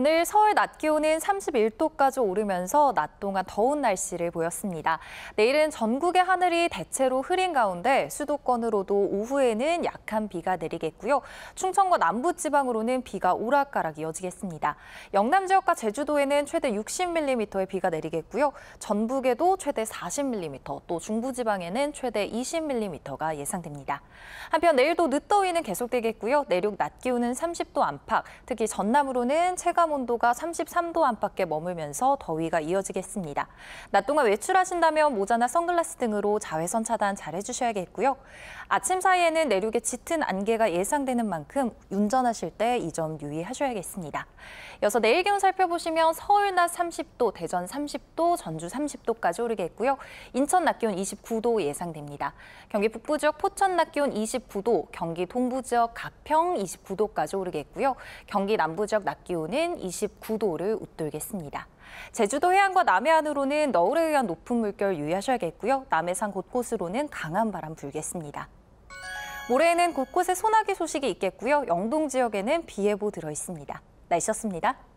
오늘 서울 낮 기온은 31도까지 오르면서 낮 동안 더운 날씨를 보였습니다. 내일은 전국의 하늘이 대체로 흐린 가운데 수도권으로도 오후에는 약한 비가 내리겠고요. 충청과 남부지방으로는 비가 오락가락 이어지겠습니다. 영남 지역과 제주도에는 최대 60mm의 비가 내리겠고요. 전북에도 최대 40mm, 또 중부지방에는 최대 20mm가 예상됩니다. 한편 내일도 늦더위는 계속되겠고요. 내륙 낮 기온은 30도 안팎, 특히 전남으로는 체감 체감 온도가 33도 안팎에 머물면서 더위가 이어지겠습니다. 낮 동안 외출하신다면 모자나 선글라스 등으로 자외선 차단 잘 해주셔야겠고요. 아침 사이에는 내륙에 짙은 안개가 예상되는 만큼 운전하실 때 이 점 유의하셔야겠습니다. 이어서 내일 기온 살펴보시면 서울 낮 30도, 대전 30도, 전주 30도까지 오르겠고요. 인천 낮 기온 29도 예상됩니다. 경기 북부 지역 포천 낮 기온 29도, 경기 동부 지역 가평 29도까지 오르겠고요. 경기 남부 지역 낮 기온은 29도를 웃돌겠습니다. 제주도 해안과 남해안으로는 너울에 의한 높은 물결 유의하셔야겠고요. 남해상 곳곳으로는 강한 바람 불겠습니다. 모레에는 곳곳에 소나기 소식이 있겠고요. 영동 지역에는 비 예보 들어 있습니다. 날씨였습니다.